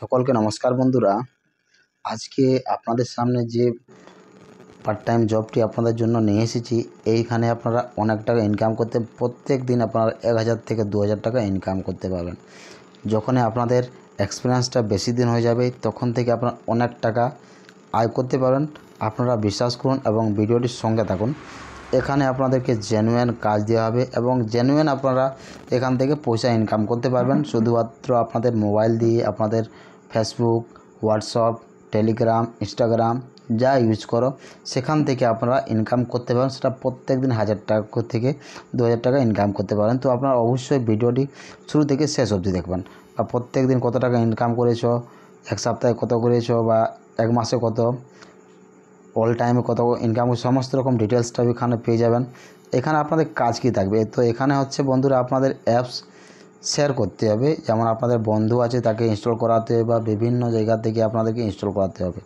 সকলকে নমস্কার বন্ধুরা আজকে আপনাদের সামনে যে পার্ট টাইম জবটি আপনাদের জন্য নিয়ে এসেছি এইখানে আপনারা অনেক টাকা ইনকাম করতে প্রত্যেক দিন আপনারা এক হাজার থেকে দু হাজার টাকা ইনকাম করতে পারবেন যখনই আপনাদের এক্সপিরিয়েন্সটা বেশি দিন হয়ে যাবে তখন থেকে আপনারা অনেক টাকা আয় করতে পারেন আপনারা বিশ্বাস করুন এবং ভিডিওটির সঙ্গে থাকুন এখানে আপনাদেরকে জেনুয়েন কাজ দেওয়া হবে এবং জেনুয়েন আপনারা এখান থেকে পয়সা ইনকাম করতে পারবেন শুধুমাত্র আপনাদের মোবাইল দিয়ে আপনাদের ফেসবুক হোয়াটসঅ্যাপ টেলিগ্রাম ইনস্টাগ্রাম যা ইউজ করো সেখান থেকে আপনারা ইনকাম করতে পারেন সেটা প্রত্যেক দিন হাজার টাকা থেকে দু হাজার টাকা ইনকাম করতে পারেন তো আপনারা অবশ্যই ভিডিওটি শুরু থেকে শেষ অবধি দেখবেন বা প্রত্যেক দিন কত টাকা ইনকাম করেছ এক সপ্তাহে কত করেছো বা এক মাসে কত অল টাইমে কত ইনকাম সমস্ত রকম ডিটেলসটা এখানে পেয়ে যাবেন এখানে আপনাদের কাজ কি থাকবে তো এখানে হচ্ছে বন্ধুরা আপনাদের অ্যাপস শেয়ার করতে হবে যেমন আপনাদের বন্ধু আছে তাকে ইনস্টল করাতে হবে বা বিভিন্ন জায়গা থেকে আপনাদেরকে ইনস্টল করাতে হবে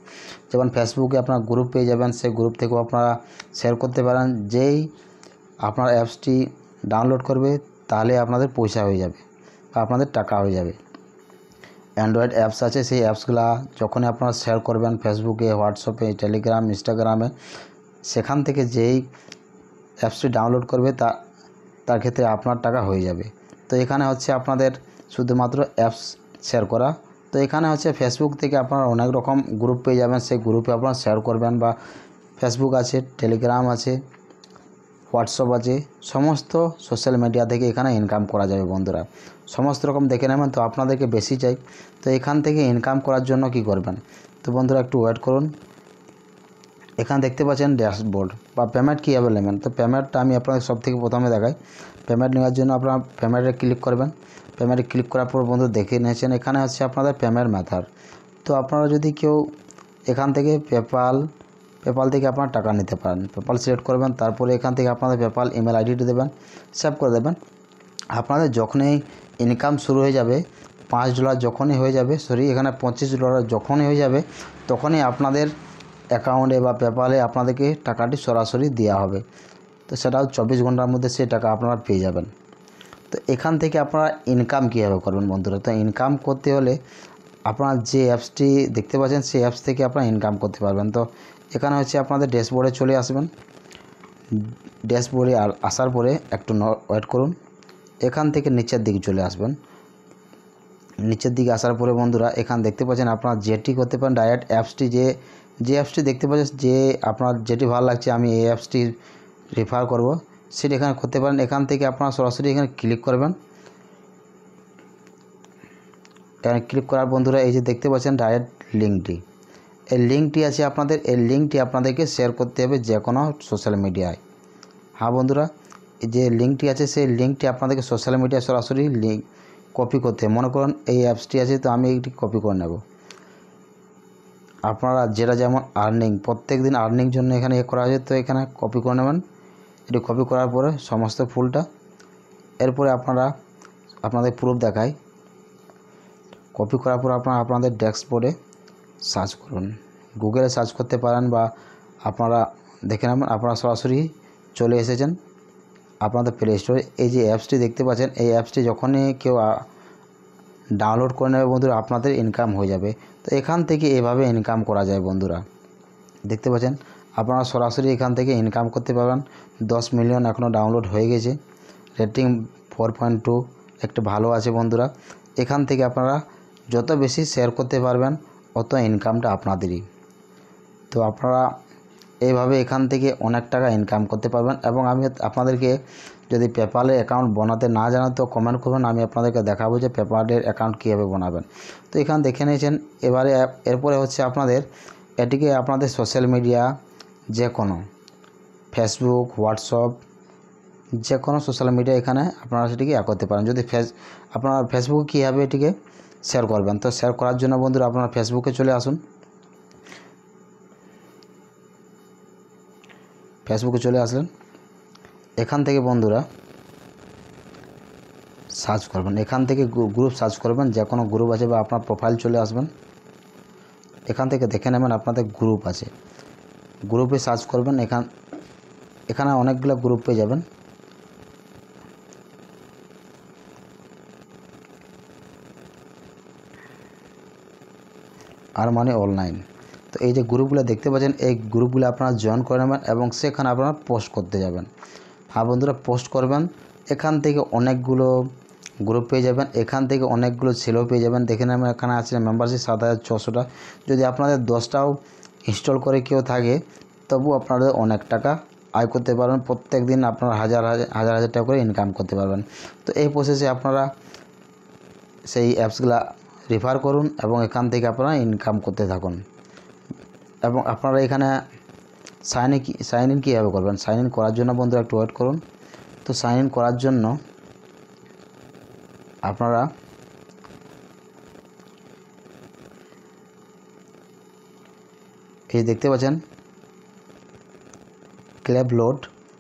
যেমন ফেসবুকে আপনার গ্রুপ পেয়ে যাবেন সেই গ্রুপ থেকেও আপনারা শেয়ার করতে পারেন যেই আপনার অ্যাপসটি ডাউনলোড করবে তাহলে আপনাদের পয়সা হয়ে যাবে বা আপনাদের টাকা হয়ে যাবে অ্যান্ড্রয়েড অ্যাপস আছে সেই অ্যাপসগুলা যখন আপনারা শেয়ার করবেন ফেসবুকে হোয়াটসঅ্যাপে টেলিগ্রাম ইনস্টাগ্রামে সেখান থেকে যেই অ্যাপসটি ডাউনলোড করবে তা তার ক্ষেত্রে আপনার টাকা হয়ে যাবে তো এখানে হচ্ছে আপনাদের শুধুমাত্র অ্যাপস শেয়ার করা তো এখানে হচ্ছে ফেসবুক থেকে আপনারা অনেক রকম গ্রুপ পেয়ে যাবেন সেই গ্রুপে আপনারা শেয়ার করবেন বা ফেসবুক আছে টেলিগ্রাম আছে হোয়াটসঅ্যাপ আছে সমস্ত সোশ্যাল মিডিয়া থেকে এখানে ইনকাম করা যাবে বন্ধুরা সমস্ত রকম দেখে নেবেন তো আপনাদেরকে বেশি চাই তো এখান থেকে ইনকাম করার জন্য কি করবেন তো বন্ধুরা একটু ওয়েট করুন এখানে দেখতে পাচ্ছেন ড্যাশবোর্ড বা পেমেন্ট কী অ্যাভেলেবেল তো পেমেন্টটা আমি আপনাদের সব থেকে প্রথমে দেখাই পেমেন্ট নেওয়ার জন্য আপনারা পেমেন্টে ক্লিক করবেন পেমেন্টে ক্লিক করার পর বন্ধু দেখে নিয়েছেন এখানে হচ্ছে আপনাদের পেমেন্ট ম্যাথার তো আপনারা যদি কেউ এখান থেকে পেপাল পেপাল থেকে আপনারা টাকা নিতে পারেন পেপাল সিলেক্ট করবেন তারপরে এখান থেকে আপনাদের পেপাল ইমেল আইডিটি দেবেন সেভ করে দেবেন আপনাদের যখনই ইনকাম শুরু হয়ে যাবে পাঁচ ডলার যখনই হয়ে যাবে সরি এখানে পঁচিশ ডলার যখনই হয়ে যাবে তখনই আপনাদের অ্যাকাউন্টে বা পেপালে আপনাদেরকে টাকাটি সরাসরি দেওয়া হবে তো সেটাও চব্বিশ ঘন্টার মধ্যে সেই টাকা আপনারা পেয়ে যাবেন তো এখান থেকে আপনারা ইনকাম কীভাবে করবেন বন্ধুরা তো ইনকাম করতে হলে আপনার যে অ্যাপসটি দেখতে পাচ্ছেন সেই অ্যাপস থেকে আপনারা ইনকাম করতে পারবেন তো এখানে হচ্ছে আপনাদের ড্যাশবোর্ডে চলে আসবেন ড্যাশবোর্ডে আসার পরে একটু ওয়েট করুন এখান থেকে নিচের দিকে চলে আসবেন নিচের দিকে আসার পরে বন্ধুরা এখান দেখতে পাচ্ছেন আপনার যেটি করতে পারেন ডাইরেক্ট অ্যাপসটি যে যে অ্যাপসটি দেখতে পাচ্ছেন যে আপনার যেটি ভালো লাগছে আমি এই অ্যাপসটি রেফার করব সেটি এখানে করতে পারেন এখান থেকে আপনারা সরাসরি এখানে ক্লিক করবেন এখানে ক্লিক করার বন্ধুরা এই যে দেখতে পাচ্ছেন ডাইরেক্ট লিঙ্কটি এই লিঙ্কটি আছে আপনাদের এই লিঙ্কটি আপনাদেরকে শেয়ার করতে হবে যে কোনো সোশ্যাল মিডিয়ায় হ্যাঁ বন্ধুরা যে লিঙ্কটি আছে সেই লিঙ্কটি আপনাদেরকে সোশ্যাল মিডিয়ায় সরাসরি লিঙ্ক কপি করতে মনে করুন এই অ্যাপসটি আছে তো আমি এটি কপি করে নেব আপনারা যেটা যেমন আর্নিং প্রত্যেক দিন আর্নিং জন্য এখানে এ করা আছে তো এখানে কপি করে নেবেন এটি কপি করার পরে সমস্ত ফুলটা এরপরে আপনারা আপনাদের প্রুফ দেখায় কপি করার পর আপনারা আপনাদের ড্যাশবোর্ডে সার্চ করুন গুগলে সার্চ করতে পারেন বা আপনারা দেখে নেবেন আপনারা সরাসরি চলে এসেছেন আপনাদের প্লে স্টোরে এই যে অ্যাপসটি দেখতে পাচ্ছেন এই অ্যাপসটি যখনই কেউ ডাউনলোড করে নেবে বন্ধুরা আপনাদের ইনকাম হয়ে যাবে তো এখান থেকে এভাবে ইনকাম করা যায় বন্ধুরা দেখতে পাচ্ছেন আপনারা সরাসরি এখান থেকে ইনকাম করতে পারবেন দশ মিলিয়ন এখনও ডাউনলোড হয়ে গেছে রেটিং ফোর পয়েন্ট টু একটু ভালো আছে বন্ধুরা এখান থেকে আপনারা যত বেশি শেয়ার করতে পারবেন অত ইনকামটা আপনাদেরই তো আপনারা এইভাবে এখান থেকে অনেক টাকা ইনকাম করতে পারবেন এবং আমি আপনাদেরকে যদি পেপারের অ্যাকাউন্ট বানাতে না জানা তো কমেন্ট করবেন আমি আপনাদেরকে দেখাবো যে পেপারের অ্যাকাউন্ট কীভাবে বানাবেন তো এখানে দেখে নিয়েছেন এবারে এরপরে হচ্ছে আপনাদের এটিকে আপনাদের সোশ্যাল মিডিয়া যে কোনো ফেসবুক হোয়াটসঅ্যাপ যে কোনো সোশ্যাল মিডিয়া এখানে আপনারা সেটিকে ইয়া করতে পারেন যদি ফেস আপনার ফেসবুক কীভাবে এটিকে শেয়ার করবেন তো শেয়ার করার জন্য বন্ধুরা আপনারা ফেসবুকে চলে আসুন ফেসবুকে চলে আসলেন এখান থেকে বন্ধুরা সার্চ করবেন এখান থেকে গ্রুপ সার্চ করবেন যে কোনো গ্রুপ আছে বা আপনার প্রোফাইল চলে আসবেন এখান থেকে দেখে নেবেন আপনাদের গ্রুপ আছে গ্রুপে সার্চ করবেন এখান এখানে অনেকগুলো গ্রুপ পেয়ে যাবেন আর মানে অনলাইন তো এই যে গ্রুপগুলো দেখতে পাচ্ছেন এই গ্রুপগুলো আপনারা জয়েন করে নেবেন এবং সেখানে আপনারা পোস্ট করতে যাবেন হ্যাঁ বন্ধুরা পোস্ট করবেন এখান থেকে অনেকগুলো গ্রুপ পেয়ে যাবেন এখান থেকে অনেকগুলো ছেলেও পেয়ে যাবেন দেখে নেবেন এখানে আছে মেম্বারশিপ সাত হাজার ছশোটা যদি আপনাদের দশটাও ইনস্টল করে কেউ থাকে তবু আপনাদের অনেক টাকা আয় করতে পারবেন প্রত্যেক দিন আপনারা হাজার হাজার হাজার হাজার টাকা করে ইনকাম করতে পারবেন তো এই প্রসেসে আপনারা সেই অ্যাপসগুলা রেফার করুন এবং এখান থেকে আপনারা ইনকাম করতে থাকুন এবং আপনারা এখানে সাইন ইন সাইন ইন কীভাবে করবেন সাইন ইন করার জন্য বন্ধুরা একটু ওয়েট করুন তো সাইন ইন করার জন্য আপনারা এই দেখতে পাচ্ছেন ক্ল্যাব লোড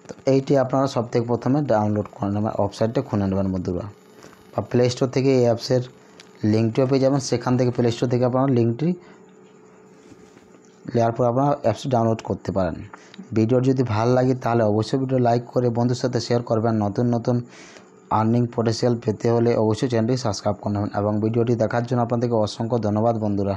তো এইটি আপনারা সব থেকে প্রথমে ডাউনলোড করে নেবেন ওয়েবসাইটটা খুলে নেবেন বন্ধুরা বা প্লে স্টোর থেকে এই অ্যাপসের লিঙ্কটিও পেয়ে যাবেন সেখান থেকে প্লে স্টোর থেকে আপনার লিঙ্কটি নেওয়ার পর আপনার অ্যাপসটি ডাউনলোড করতে পারেন ভিডিওটি যদি ভালো লাগে তাহলে অবশ্যই ভিডিও লাইক করে বন্ধুর সাথে শেয়ার করবেন নতুন নতুন আর্নিং পটেন্সিয়াল পেতে হলে অবশ্যই চ্যানেলটি সাবস্ক্রাইব করে নেবেন এবং ভিডিওটি দেখার জন্য আপনাদেরকে অসংখ্য ধন্যবাদ বন্ধুরা